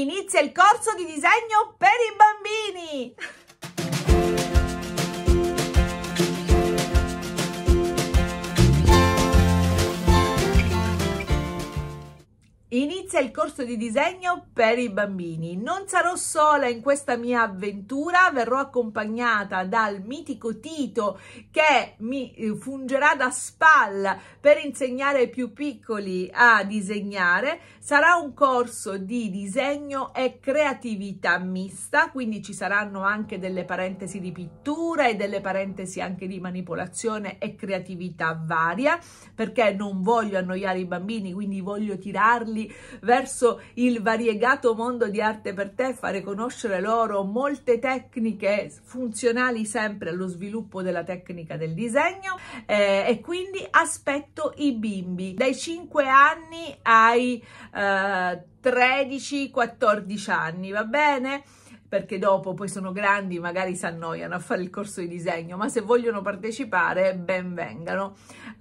inizia il corso di disegno per i bambini! Inizia il corso di disegno per i bambini. Non sarò sola in questa mia avventura, verrò accompagnata dal mitico Tito che mi eh, fungerà da spalla per insegnare ai più piccoli a disegnare. Sarà un corso di disegno e creatività mista, quindi ci saranno anche delle parentesi di pittura e delle parentesi anche di manipolazione e creatività varia, perché non voglio annoiare i bambini, quindi voglio tirarli guidi verso il variegato mondo di arte per te, fare conoscere loro molte tecniche funzionali sempre allo sviluppo della tecnica del disegno eh, e quindi aspetto i bimbi dai 5 anni ai eh, 13-14 anni, va bene? perché dopo poi sono grandi, magari si annoiano a fare il corso di disegno, ma se vogliono partecipare ben vengano.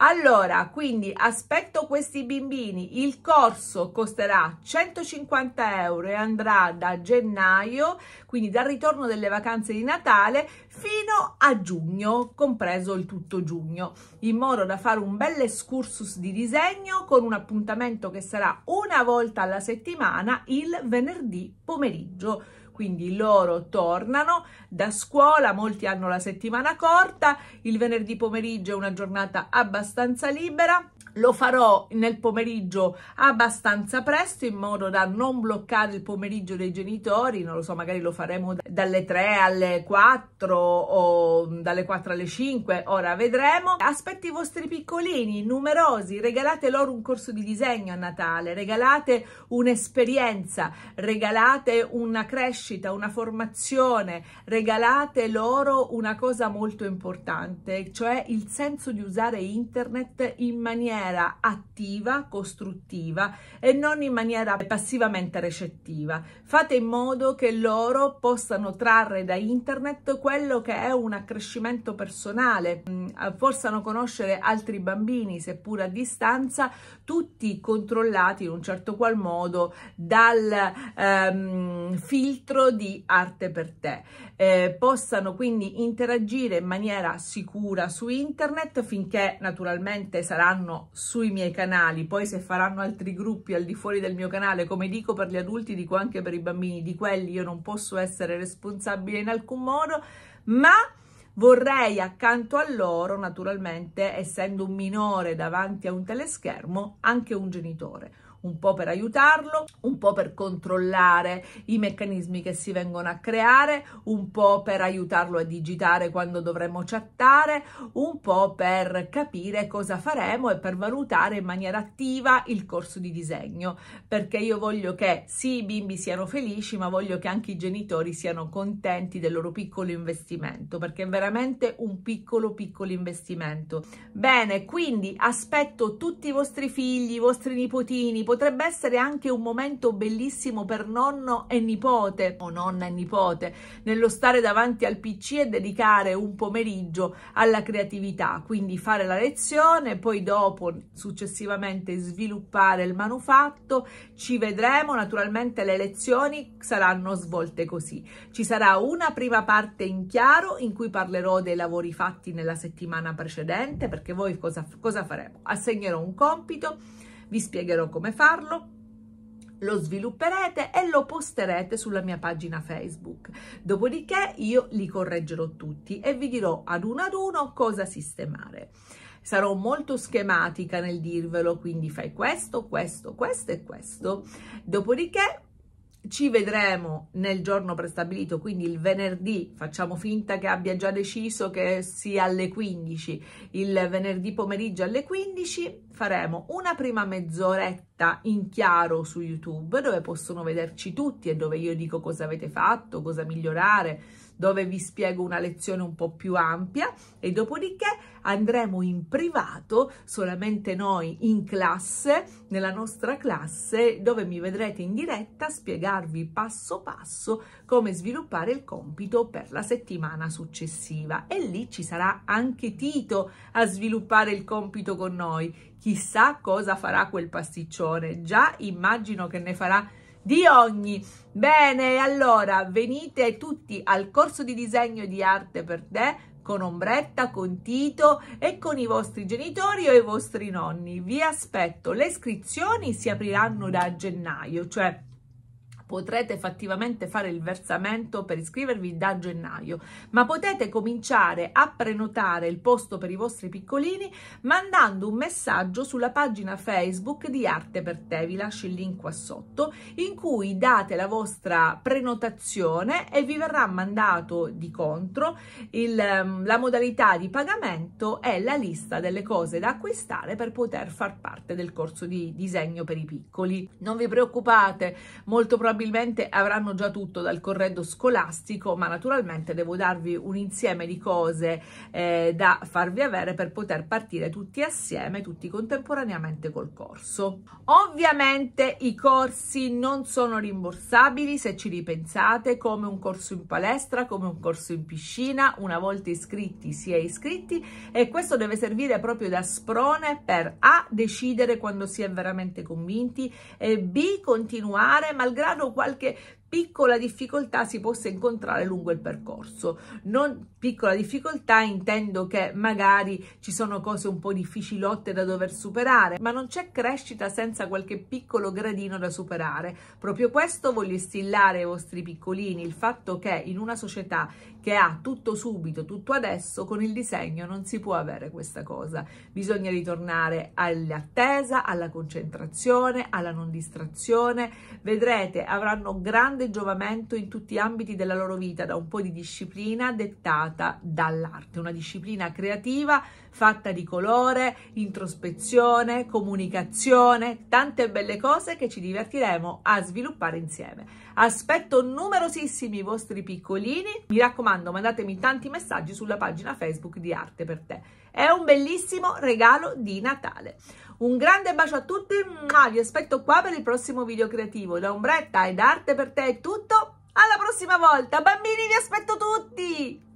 Allora, quindi aspetto questi bimbini. il corso costerà 150 euro e andrà da gennaio, quindi dal ritorno delle vacanze di Natale, fino a giugno, compreso il tutto giugno, in modo da fare un bel excursus di disegno con un appuntamento che sarà una volta alla settimana il venerdì pomeriggio quindi loro tornano da scuola, molti hanno la settimana corta, il venerdì pomeriggio è una giornata abbastanza libera, lo farò nel pomeriggio abbastanza presto in modo da non bloccare il pomeriggio dei genitori, non lo so, magari lo faremo dalle 3 alle 4 o dalle 4 alle 5, ora vedremo. Aspetti i vostri piccolini, numerosi, regalate loro un corso di disegno a Natale, regalate un'esperienza, regalate una crescita crescita, una formazione, regalate loro una cosa molto importante, cioè il senso di usare internet in maniera attiva, costruttiva e non in maniera passivamente recettiva. Fate in modo che loro possano trarre da internet quello che è un accrescimento personale, mm, eh, possano conoscere altri bambini, seppur a distanza, tutti controllati in un certo qual modo dal ehm, filtro centro di Arte per Te, eh, possano quindi interagire in maniera sicura su internet finché naturalmente saranno sui miei canali, poi se faranno altri gruppi al di fuori del mio canale, come dico per gli adulti, dico anche per i bambini, di quelli io non posso essere responsabile in alcun modo, ma vorrei accanto a loro, naturalmente, essendo un minore davanti a un teleschermo, anche un genitore un po' per aiutarlo, un po' per controllare i meccanismi che si vengono a creare, un po' per aiutarlo a digitare quando dovremmo chattare, un po' per capire cosa faremo e per valutare in maniera attiva il corso di disegno, perché io voglio che sì i bimbi siano felici, ma voglio che anche i genitori siano contenti del loro piccolo investimento, perché è veramente un piccolo piccolo investimento. Bene, quindi aspetto tutti i vostri figli, i vostri nipotini, potrebbe essere anche un momento bellissimo per nonno e nipote o nonna e nipote nello stare davanti al pc e dedicare un pomeriggio alla creatività quindi fare la lezione poi dopo successivamente sviluppare il manufatto ci vedremo naturalmente le lezioni saranno svolte così ci sarà una prima parte in chiaro in cui parlerò dei lavori fatti nella settimana precedente perché voi cosa, cosa faremo assegnerò un compito vi spiegherò come farlo, lo svilupperete e lo posterete sulla mia pagina Facebook. Dopodiché io li correggerò tutti e vi dirò ad uno ad uno cosa sistemare. Sarò molto schematica nel dirvelo, quindi fai questo, questo, questo e questo. Dopodiché ci vedremo nel giorno prestabilito, quindi il venerdì, facciamo finta che abbia già deciso che sia alle 15, il venerdì pomeriggio alle 15 faremo una prima mezz'oretta in chiaro su YouTube dove possono vederci tutti e dove io dico cosa avete fatto, cosa migliorare, dove vi spiego una lezione un po' più ampia e dopodiché andremo in privato solamente noi in classe, nella nostra classe dove mi vedrete in diretta spiegarvi passo passo come sviluppare il compito per la settimana successiva e lì ci sarà anche Tito a sviluppare il compito con noi. Chissà cosa farà quel pasticcione, già immagino che ne farà di ogni. Bene, allora venite tutti al corso di disegno di arte per te con Ombretta, con Tito e con i vostri genitori o i vostri nonni. Vi aspetto, le iscrizioni si apriranno da gennaio, cioè potrete effettivamente fare il versamento per iscrivervi da gennaio, ma potete cominciare a prenotare il posto per i vostri piccolini mandando un messaggio sulla pagina Facebook di Arte per Te, vi lascio il link qua sotto, in cui date la vostra prenotazione e vi verrà mandato di contro il, ehm, la modalità di pagamento e la lista delle cose da acquistare per poter far parte del corso di disegno per i piccoli. Non vi preoccupate, molto probabilmente probabilmente avranno già tutto dal corredo scolastico, ma naturalmente devo darvi un insieme di cose eh, da farvi avere per poter partire tutti assieme, tutti contemporaneamente col corso. Ovviamente i corsi non sono rimborsabili se ci ripensate, come un corso in palestra, come un corso in piscina, una volta iscritti si è iscritti e questo deve servire proprio da sprone per A decidere quando si è veramente convinti e B continuare malgrado igual que piccola difficoltà si possa incontrare lungo il percorso. Non piccola difficoltà intendo che magari ci sono cose un po' difficilotte da dover superare, ma non c'è crescita senza qualche piccolo gradino da superare. Proprio questo voglio instillare ai vostri piccolini, il fatto che in una società che ha tutto subito, tutto adesso, con il disegno non si può avere questa cosa. Bisogna ritornare all'attesa, alla concentrazione, alla non distrazione. Vedrete, avranno grande grande giovamento in tutti gli ambiti della loro vita da un po' di disciplina dettata dall'arte, una disciplina creativa fatta di colore, introspezione, comunicazione, tante belle cose che ci divertiremo a sviluppare insieme. Aspetto numerosissimi i vostri piccolini, mi raccomando mandatemi tanti messaggi sulla pagina Facebook di Arte per te. È un bellissimo regalo di Natale. Un grande bacio a tutti, vi aspetto qua per il prossimo video creativo da Ombretta ed Arte per te è tutto, alla prossima volta! Bambini vi aspetto tutti!